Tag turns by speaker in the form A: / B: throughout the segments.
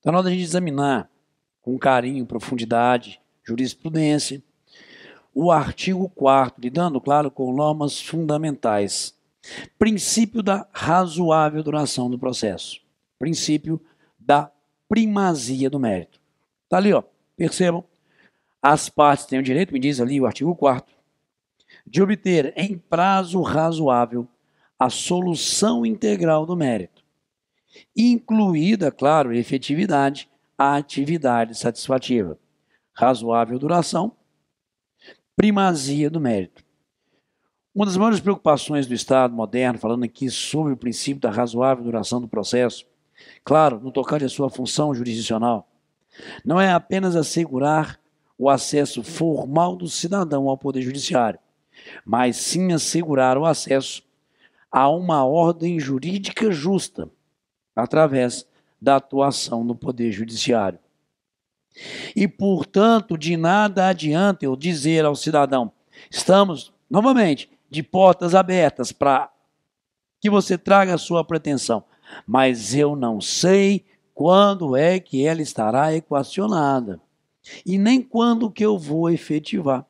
A: Então, na hora da gente examinar com carinho, profundidade, jurisprudência, o artigo 4 lidando, claro, com normas fundamentais. Princípio da razoável duração do processo. Princípio da primazia do mérito. Está ali, ó. Percebam. As partes têm o direito, me diz ali o artigo 4 de obter em prazo razoável a solução integral do mérito incluída, claro, efetividade, a atividade satisfativa, razoável duração, primazia do mérito. Uma das maiores preocupações do Estado moderno, falando aqui sobre o princípio da razoável duração do processo, claro, no tocante à sua função jurisdicional, não é apenas assegurar o acesso formal do cidadão ao Poder Judiciário, mas sim assegurar o acesso a uma ordem jurídica justa, através da atuação no Poder Judiciário. E, portanto, de nada adianta eu dizer ao cidadão: estamos, novamente, de portas abertas para que você traga a sua pretensão, mas eu não sei quando é que ela estará equacionada e nem quando que eu vou efetivar.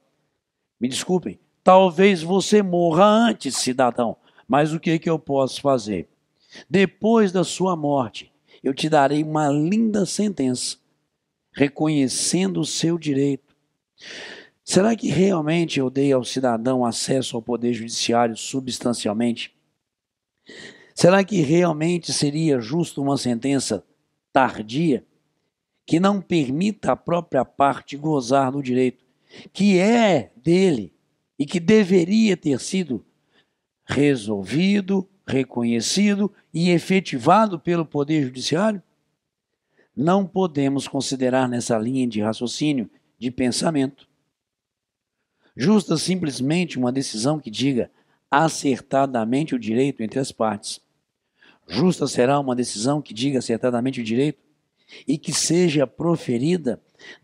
A: Me desculpem, talvez você morra antes, cidadão, mas o que, que eu posso fazer? Depois da sua morte, eu te darei uma linda sentença, reconhecendo o seu direito. Será que realmente eu dei ao cidadão acesso ao poder judiciário substancialmente? Será que realmente seria justo uma sentença tardia que não permita à própria parte gozar do direito que é dele e que deveria ter sido resolvido reconhecido e efetivado pelo Poder Judiciário? Não podemos considerar nessa linha de raciocínio, de pensamento, justa simplesmente uma decisão que diga acertadamente o direito entre as partes. Justa será uma decisão que diga acertadamente o direito e que seja proferida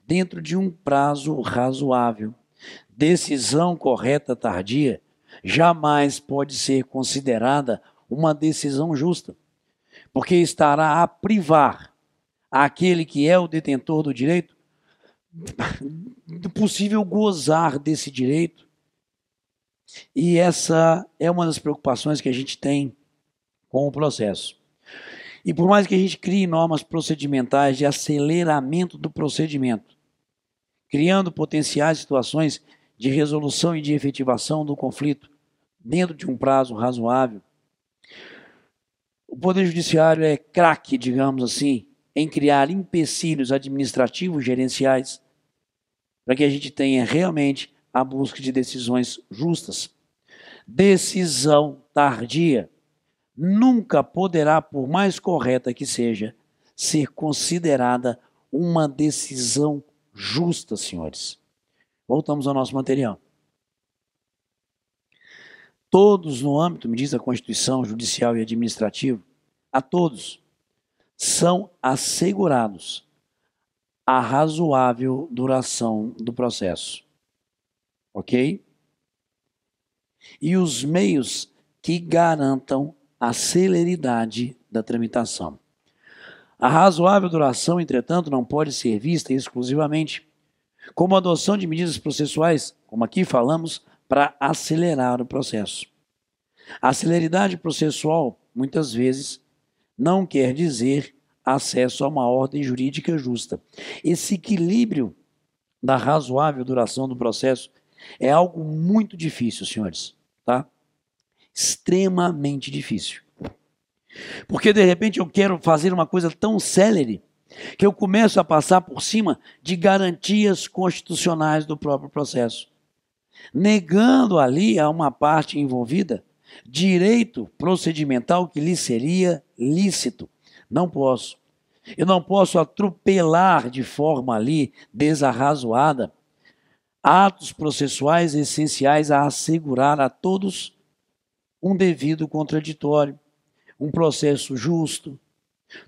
A: dentro de um prazo razoável. Decisão correta tardia jamais pode ser considerada uma decisão justa, porque estará a privar aquele que é o detentor do direito do possível gozar desse direito. E essa é uma das preocupações que a gente tem com o processo. E por mais que a gente crie normas procedimentais de aceleramento do procedimento, criando potenciais situações de resolução e de efetivação do conflito dentro de um prazo razoável, o Poder Judiciário é craque, digamos assim, em criar empecilhos administrativos gerenciais para que a gente tenha realmente a busca de decisões justas. Decisão tardia nunca poderá, por mais correta que seja, ser considerada uma decisão justa, senhores. Voltamos ao nosso material todos no âmbito, me diz a Constituição, judicial e administrativo, a todos, são assegurados a razoável duração do processo. Ok? E os meios que garantam a celeridade da tramitação. A razoável duração, entretanto, não pode ser vista exclusivamente como adoção de medidas processuais, como aqui falamos, para acelerar o processo. A celeridade processual, muitas vezes, não quer dizer acesso a uma ordem jurídica justa. Esse equilíbrio da razoável duração do processo é algo muito difícil, senhores, tá? Extremamente difícil. Porque de repente eu quero fazer uma coisa tão célere que eu começo a passar por cima de garantias constitucionais do próprio processo negando ali a uma parte envolvida direito procedimental que lhe seria lícito. Não posso. Eu não posso atropelar de forma ali desarrazoada atos processuais essenciais a assegurar a todos um devido contraditório, um processo justo.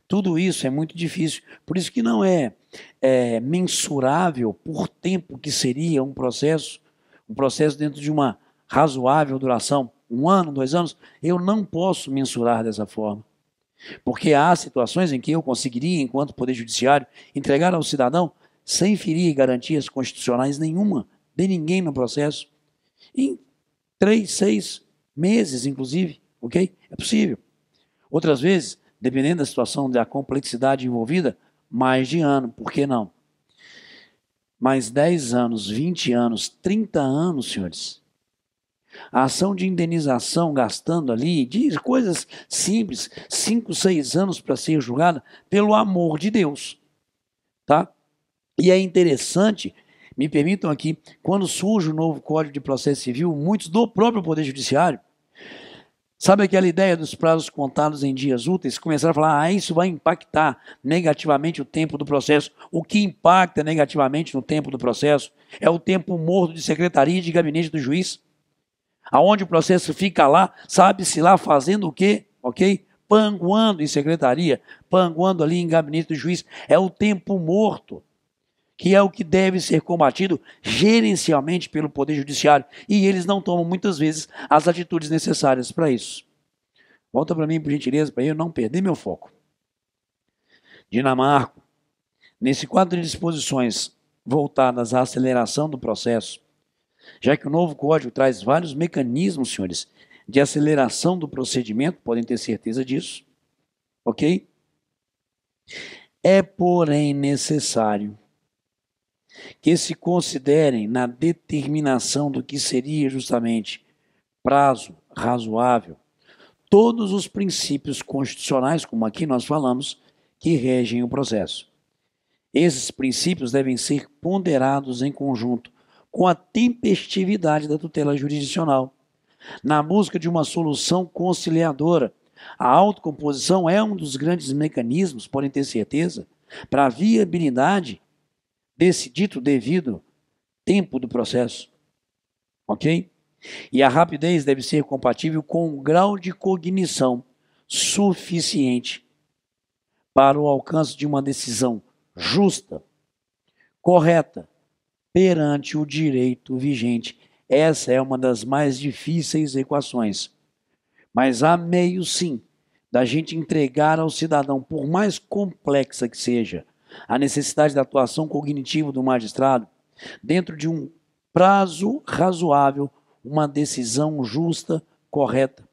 A: Tudo isso é muito difícil. Por isso que não é, é mensurável por tempo que seria um processo um processo dentro de uma razoável duração, um ano, dois anos, eu não posso mensurar dessa forma. Porque há situações em que eu conseguiria, enquanto Poder Judiciário, entregar ao cidadão sem ferir garantias constitucionais nenhuma, de ninguém no processo, em três, seis meses, inclusive, ok? É possível. Outras vezes, dependendo da situação, da complexidade envolvida, mais de ano, por que não? mais 10 anos, 20 anos, 30 anos, senhores. A ação de indenização gastando ali, de coisas simples, 5, 6 anos para ser julgada, pelo amor de Deus. Tá? E é interessante, me permitam aqui, quando surge o novo Código de Processo Civil, muitos do próprio Poder Judiciário Sabe aquela ideia dos prazos contados em dias úteis? Começaram a falar, ah, isso vai impactar negativamente o tempo do processo. O que impacta negativamente no tempo do processo é o tempo morto de secretaria e de gabinete do juiz. Aonde o processo fica lá, sabe-se lá fazendo o quê? Ok? Panguando em secretaria, panguando ali em gabinete do juiz. É o tempo morto que é o que deve ser combatido gerencialmente pelo Poder Judiciário, e eles não tomam muitas vezes as atitudes necessárias para isso. Volta para mim, por gentileza, para eu não perder meu foco. Dinamarco, nesse quadro de disposições voltadas à aceleração do processo, já que o novo código traz vários mecanismos, senhores, de aceleração do procedimento, podem ter certeza disso, ok? É, porém, necessário que se considerem na determinação do que seria justamente prazo razoável todos os princípios constitucionais, como aqui nós falamos, que regem o processo. Esses princípios devem ser ponderados em conjunto com a tempestividade da tutela jurisdicional, na busca de uma solução conciliadora. A autocomposição é um dos grandes mecanismos, podem ter certeza, para a viabilidade desse dito devido tempo do processo. Ok? E a rapidez deve ser compatível com um grau de cognição suficiente para o alcance de uma decisão justa, correta, perante o direito vigente. Essa é uma das mais difíceis equações. Mas há meio sim da gente entregar ao cidadão, por mais complexa que seja, a necessidade da atuação cognitiva do magistrado, dentro de um prazo razoável, uma decisão justa, correta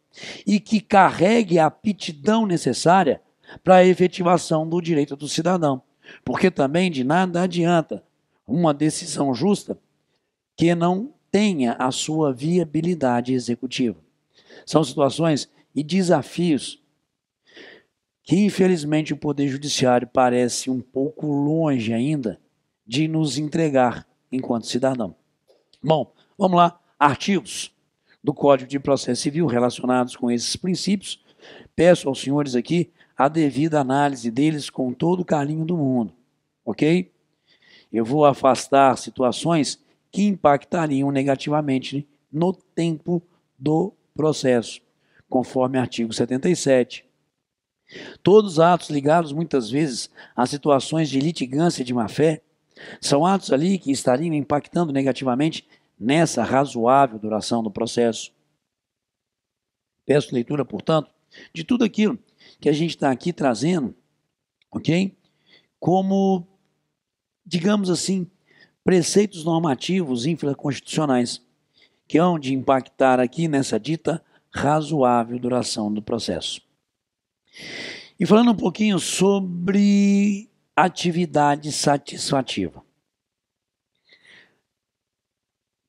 A: e que carregue a aptidão necessária para a efetivação do direito do cidadão. Porque também de nada adianta uma decisão justa que não tenha a sua viabilidade executiva. São situações e desafios que infelizmente o Poder Judiciário parece um pouco longe ainda de nos entregar enquanto cidadão. Bom, vamos lá. Artigos do Código de Processo Civil relacionados com esses princípios. Peço aos senhores aqui a devida análise deles com todo o carinho do mundo, ok? Eu vou afastar situações que impactariam negativamente no tempo do processo, conforme artigo 77, Todos os atos ligados muitas vezes a situações de litigância de má-fé são atos ali que estariam impactando negativamente nessa razoável duração do processo. Peço leitura, portanto, de tudo aquilo que a gente está aqui trazendo, ok? Como, digamos assim, preceitos normativos infraconstitucionais que hão de impactar aqui nessa dita razoável duração do processo. E falando um pouquinho sobre atividade satisfativa.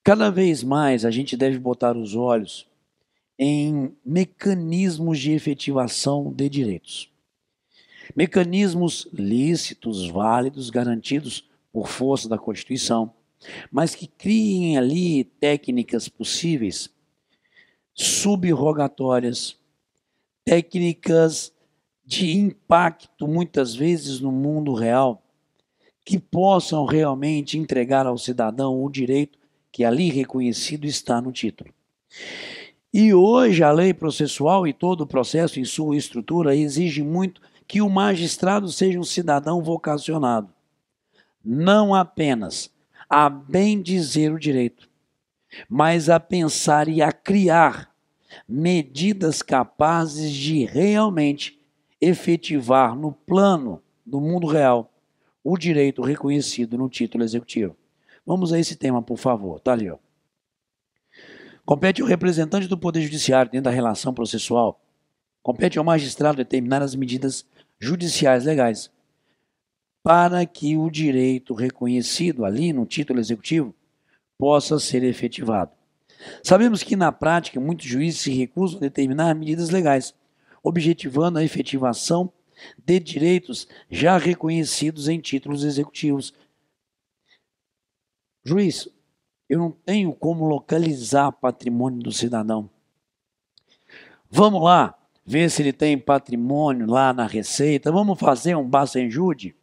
A: Cada vez mais a gente deve botar os olhos em mecanismos de efetivação de direitos. Mecanismos lícitos, válidos, garantidos por força da Constituição, mas que criem ali técnicas possíveis subrogatórias, técnicas de impacto muitas vezes no mundo real, que possam realmente entregar ao cidadão o direito que ali reconhecido está no título. E hoje a lei processual e todo o processo em sua estrutura exige muito que o magistrado seja um cidadão vocacionado, não apenas a bem dizer o direito, mas a pensar e a criar medidas capazes de realmente efetivar no plano do mundo real o direito reconhecido no título executivo. Vamos a esse tema, por favor. Tá ali, ó. Compete ao representante do Poder Judiciário dentro da relação processual. Compete ao magistrado determinar as medidas judiciais legais para que o direito reconhecido ali no título executivo possa ser efetivado. Sabemos que na prática muitos juízes se recusam a determinar medidas legais objetivando a efetivação de direitos já reconhecidos em títulos executivos. Juiz, eu não tenho como localizar patrimônio do cidadão. Vamos lá, ver se ele tem patrimônio lá na Receita. Vamos fazer um basta Bacenjude?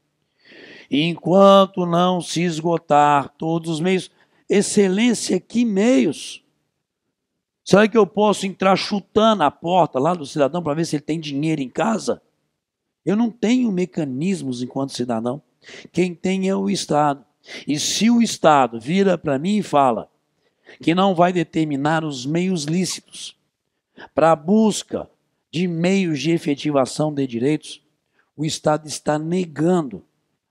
A: Enquanto não se esgotar todos os meios. Excelência, que meios? Será que eu posso entrar chutando a porta lá do cidadão para ver se ele tem dinheiro em casa? Eu não tenho mecanismos enquanto cidadão. Quem tem é o Estado. E se o Estado vira para mim e fala que não vai determinar os meios lícitos para a busca de meios de efetivação de direitos, o Estado está negando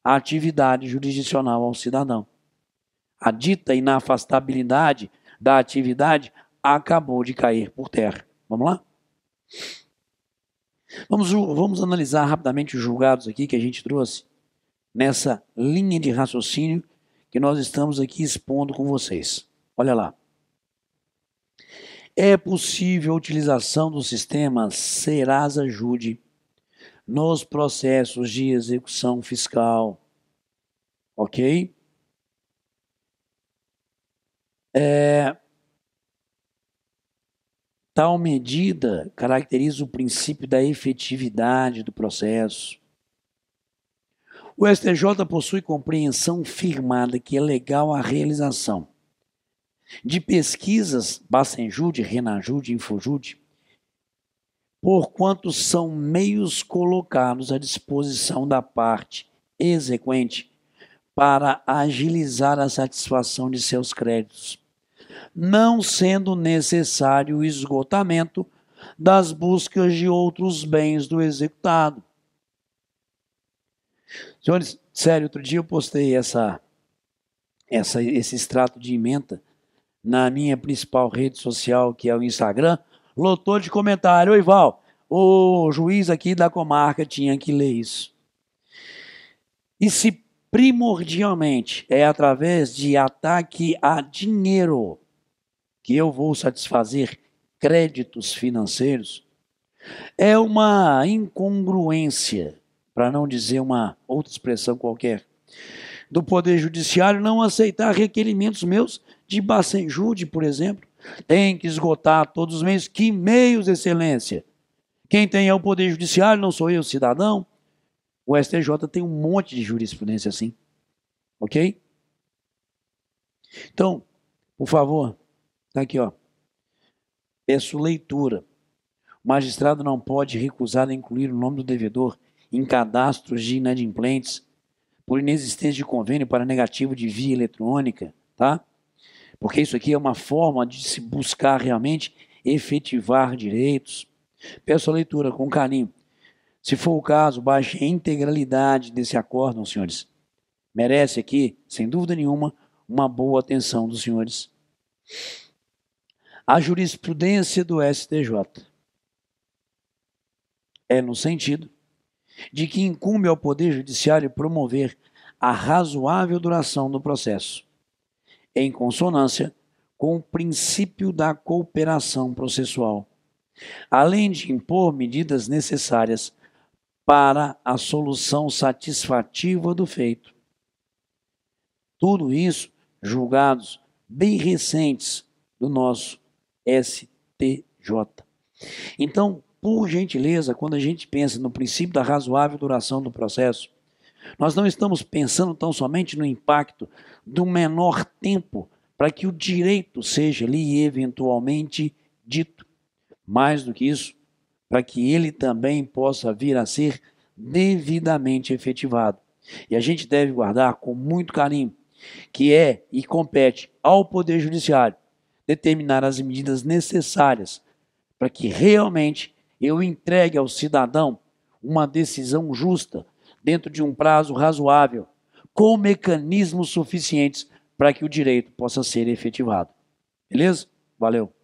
A: a atividade jurisdicional ao cidadão. A dita inafastabilidade da atividade acabou de cair por terra. Vamos lá? Vamos, vamos analisar rapidamente os julgados aqui que a gente trouxe nessa linha de raciocínio que nós estamos aqui expondo com vocês. Olha lá. É possível a utilização do sistema Serasa Jude nos processos de execução fiscal. Ok? É, Tal medida caracteriza o princípio da efetividade do processo. O STJ possui compreensão firmada que é legal a realização de pesquisas Bacenjude, Renajude, Infojude, porquanto são meios colocados à disposição da parte exequente para agilizar a satisfação de seus créditos não sendo necessário o esgotamento das buscas de outros bens do executado. Senhores, sério, outro dia eu postei essa, essa, esse extrato de emenda na minha principal rede social, que é o Instagram, lotou de comentário. Oi, Val, o juiz aqui da comarca tinha que ler isso. E se primordialmente é através de ataque a dinheiro que eu vou satisfazer créditos financeiros, é uma incongruência, para não dizer uma outra expressão qualquer, do Poder Judiciário não aceitar requerimentos meus de Bacenjude, por exemplo. Tem que esgotar todos os meios. Que meios, Excelência? Quem tem é o Poder Judiciário, não sou eu, cidadão. O STJ tem um monte de jurisprudência assim. Ok? Então, por favor, Está aqui, ó. Peço leitura. O magistrado não pode recusar a incluir o nome do devedor em cadastros de inadimplentes por inexistência de convênio para negativo de via eletrônica, tá? Porque isso aqui é uma forma de se buscar realmente efetivar direitos. Peço a leitura com carinho. Se for o caso, baixe a integralidade desse acórdão, senhores. Merece aqui, sem dúvida nenhuma, uma boa atenção dos senhores a jurisprudência do STJ é no sentido de que incumbe ao Poder Judiciário promover a razoável duração do processo, em consonância com o princípio da cooperação processual, além de impor medidas necessárias para a solução satisfativa do feito. Tudo isso julgados bem recentes do nosso STJ. Então, por gentileza, quando a gente pensa no princípio da razoável duração do processo, nós não estamos pensando tão somente no impacto do menor tempo para que o direito seja ali eventualmente dito. Mais do que isso, para que ele também possa vir a ser devidamente efetivado. E a gente deve guardar com muito carinho que é e compete ao Poder Judiciário determinar as medidas necessárias para que realmente eu entregue ao cidadão uma decisão justa, dentro de um prazo razoável, com mecanismos suficientes para que o direito possa ser efetivado. Beleza? Valeu!